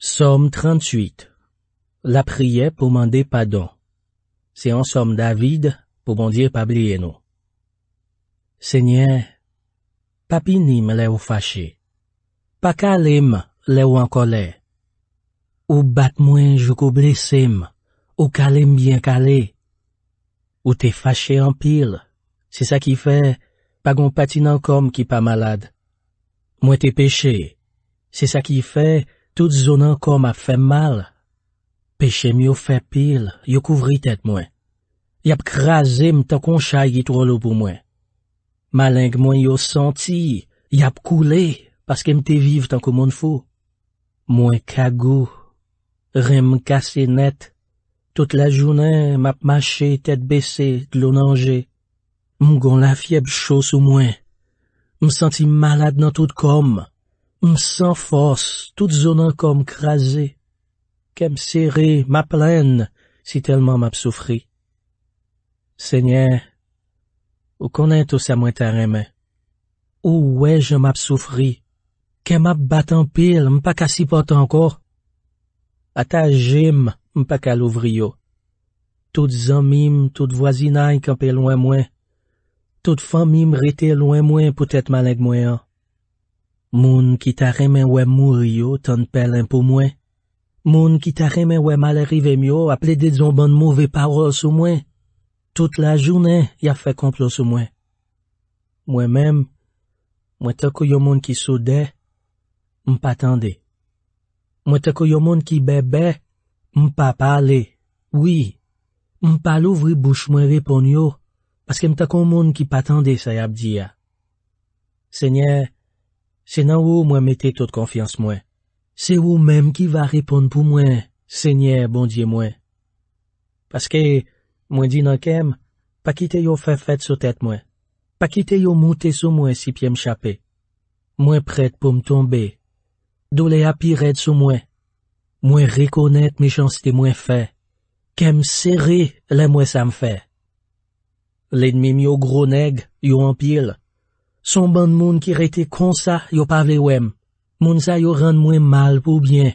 SOM 38 LA PRIYE POU MANDE PADON SE AN SOM DAVID POU MONDIR PABLIENO SENYE PAPI NIM LE O FACHE PA KALEM LE O ANKOLE O BAT MOIN JOUKO BLESEM O KALEM BIEN KALE O TE FACHE ANPIL SE SA KI FE PA GON PATI NAN KOM KI PA MALADE MOE TE PECHE SE SA KI FE Tout zonan kom ap fèm mal. Peche m yo fè pil, yo kouvri tèt mwen. Yap krasè m tan konchay yit rolo pou mwen. Maleng mwen yo santi, yap koule, paske m te vive tan kou moun fò. Mwen kagou, rem kase net, tout la jounen m ap mache tèt bese glonanje. M goun la fieb chos ou mwen. M santi malad nan tout kom m. M san fos, tout zonan kom krasi. Kem sere, ma plen, si telman map soufri. Senyen, ou konen tou sa mwen tar amen? Ou wej m map soufri? Kem map bat an pil, m pa kasi pot anko? Ata jim, m pa kal ouvri yo. Tout zan mim, tout vwazinay, kompe lwen mwen. Tout fan mim, rete lwen mwen, pou tete malen gmwen an. Moun ki ta remen wè mouri yo, tan pelen pou mwen. Moun ki ta remen wè malerivem yo, aple de zon ban mouvè parol sou mwen. Tout la jounen, ya fè konplo sou mwen. Mwen menm, mwen tako yo moun ki sou de, mwen pa tende. Mwen tako yo moun ki bebe, mwen pa pale. Oui, mwen pa louvri bouch mwen repon yo, paske mwen tako moun ki pa tende sa yab diya. Senyer, Se nan ou mwen mette tot konfians mwen. Se ou menm ki va repon pou mwen, se nye bondye mwen. Paske, mwen di nan kem, pa kite yo fe fet so tet mwen. Pa kite yo mwote so mwen si pye mchapè. Mwen pret pou mtombe. Do le apiret so mwen. Mwen rekonet mechans te mwen fe. Kem seri, le mwen sa mfe. Le mwen yo gro neg, yo anpil. Son ban moun ki rete kon sa yo pave wèm, moun sa yo rande mwen mal pou byen.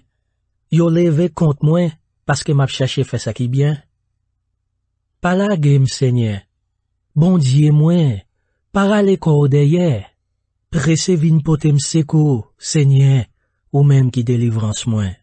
Yo leve kont mwen, paske map chache fè sa ki byen. Palage mse nye, bondye mwen, parale kou deye, prese vin pote mse kou, sè nye, ou men ki delivrans mwen.